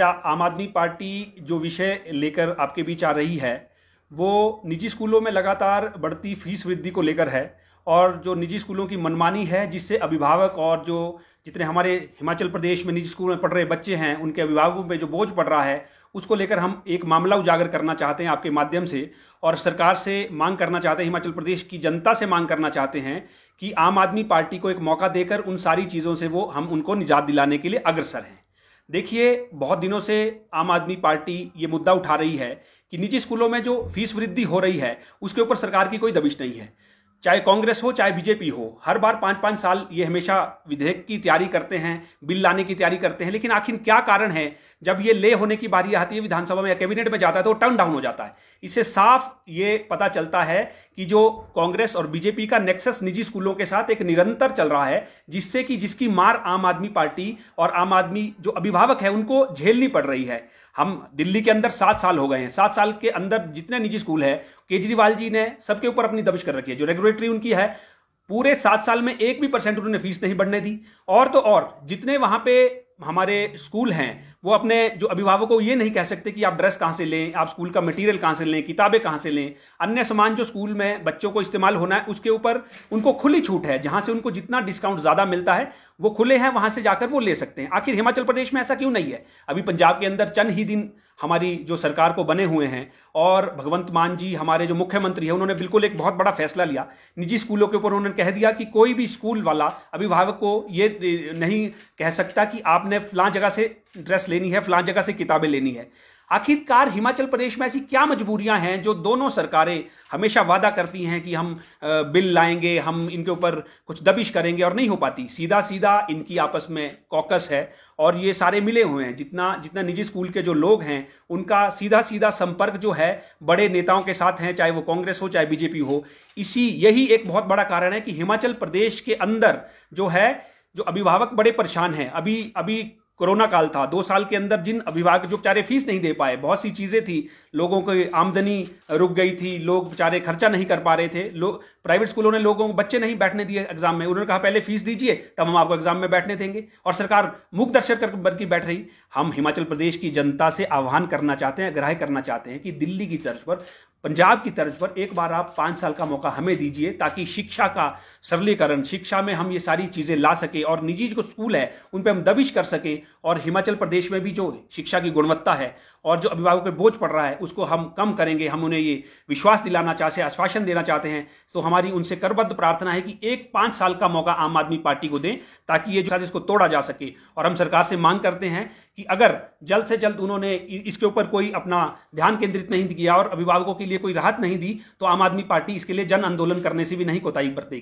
क्या आम आदमी पार्टी जो विषय लेकर आपके बीच आ रही है वो निजी स्कूलों में लगातार बढ़ती फीस वृद्धि को लेकर है और जो निजी स्कूलों की मनमानी है जिससे अभिभावक और जो जितने हमारे हिमाचल प्रदेश में निजी स्कूल में पढ़ रहे बच्चे हैं उनके अभिभावकों पे जो बोझ पड़ रहा है उसको लेकर हम एक मामला उजागर करना चाहते हैं आपके माध्यम से और सरकार से मांग करना चाहते हैं हिमाचल प्रदेश की जनता से मांग करना चाहते हैं कि आम आदमी पार्टी को एक मौका देकर उन सारी चीज़ों से वो हम उनको निजात दिलाने के लिए अग्रसर हैं देखिए बहुत दिनों से आम आदमी पार्टी ये मुद्दा उठा रही है कि निजी स्कूलों में जो फीस वृद्धि हो रही है उसके ऊपर सरकार की कोई दबिश नहीं है चाहे कांग्रेस हो चाहे बीजेपी हो हर बार पाँच पाँच साल ये हमेशा विधेयक की तैयारी करते हैं बिल लाने की तैयारी करते हैं लेकिन आखिर क्या कारण है जब ये ले होने की बारी आती है विधानसभा में या कैबिनेट में जाता है तो टर्न डाउन हो जाता है इससे साफ ये पता चलता है कि जो कांग्रेस और बीजेपी का नेक्सस निजी स्कूलों के साथ एक निरंतर चल रहा है जिससे कि जिसकी मार आम आदमी पार्टी और आम आदमी जो अभिभावक है उनको झेलनी पड़ रही है हम दिल्ली के अंदर सात साल हो गए हैं सात साल के अंदर जितने निजी स्कूल है केजरीवाल जी ने सबके ऊपर अपनी दबिश कर रखी है जो रेगुलेटरी उनकी है पूरे सात साल में एक भी परसेंट उन्होंने फीस नहीं बढ़ने दी और तो और जितने वहां पे हमारे स्कूल हैं वो अपने जो अभिभावकों को ये नहीं कह सकते कि आप ड्रेस कहाँ से लें आप स्कूल का मटेरियल कहाँ से लें किताबें कहाँ से लें अन्य सामान जो स्कूल में बच्चों को इस्तेमाल होना है उसके ऊपर उनको खुली छूट है जहाँ से उनको जितना डिस्काउंट ज़्यादा मिलता है वो खुले हैं वहाँ से जाकर वो ले सकते हैं आखिर हिमाचल प्रदेश में ऐसा क्यों नहीं है अभी पंजाब के अंदर चंद ही दिन हमारी जो सरकार को बने हुए हैं और भगवंत मान जी हमारे जो मुख्यमंत्री हैं उन्होंने बिल्कुल एक बहुत बड़ा फैसला लिया निजी स्कूलों के ऊपर उन्होंने कह दिया कि कोई भी स्कूल वाला अभिभावक को ये नहीं कह सकता कि आप आपने फलां जगह से ड्रेस लेनी है फलां जगह से किताबें लेनी है आखिरकार हिमाचल प्रदेश में ऐसी क्या मजबूरियां हैं जो दोनों सरकारें हमेशा वादा करती हैं कि हम बिल लाएंगे हम इनके ऊपर कुछ दबिश करेंगे और नहीं हो पाती सीधा सीधा इनकी आपस में कॉकस है और ये सारे मिले हुए हैं जितना जितना निजी स्कूल के जो लोग हैं उनका सीधा सीधा संपर्क जो है बड़े नेताओं के साथ हैं चाहे वो कांग्रेस हो चाहे बीजेपी हो इसी यही एक बहुत बड़ा कारण है कि हिमाचल प्रदेश के अंदर जो है जो अभिभावक बड़े परेशान हैं अभी अभी कोरोना काल था दो साल के अंदर जिन अभिभावक जो बेचारे फीस नहीं दे पाए बहुत सी चीज़ें थी लोगों की आमदनी रुक गई थी लोग बेचारे खर्चा नहीं कर पा रहे थे लोग प्राइवेट स्कूलों ने लोगों को बच्चे नहीं बैठने दिए एग्जाम में उन्होंने कहा पहले फीस दीजिए तब हम आपको एग्जाम में बैठने देंगे और सरकार मुख दर्शक कर बन की बैठ रही हम हिमाचल प्रदेश की जनता से आह्वान करना चाहते हैं आग्रह करना चाहते हैं कि दिल्ली की तर्ज पर पंजाब की तर्ज पर एक बार आप पाँच साल का मौका हमें दीजिए ताकि शिक्षा का सरलीकरण शिक्षा में हम ये सारी चीज़ें ला सकें और निजी जो स्कूल है उन पर हम दबिश कर सकें और हिमाचल प्रदेश में भी जो शिक्षा की गुणवत्ता है और जो अभिभावक पर बोझ पड़ रहा है उसको हम कम करेंगे हम उन्हें ये विश्वास दिलाना चाहते हैं आश्वासन देना चाहते हैं तो हमारी उनसे करबद्ध प्रार्थना है कि एक पाँच साल का मौका आम आदमी पार्टी को दें ताकि ये जो इसको तोड़ा जा सके और हम सरकार से मांग करते हैं कि अगर जल्द से जल्द उन्होंने इसके ऊपर कोई अपना ध्यान केंद्रित नहीं किया और अभिभावकों के लिए कोई राहत नहीं दी तो आम आदमी पार्टी इसके लिए जन आंदोलन करने से भी नहीं कोताही बरतेगी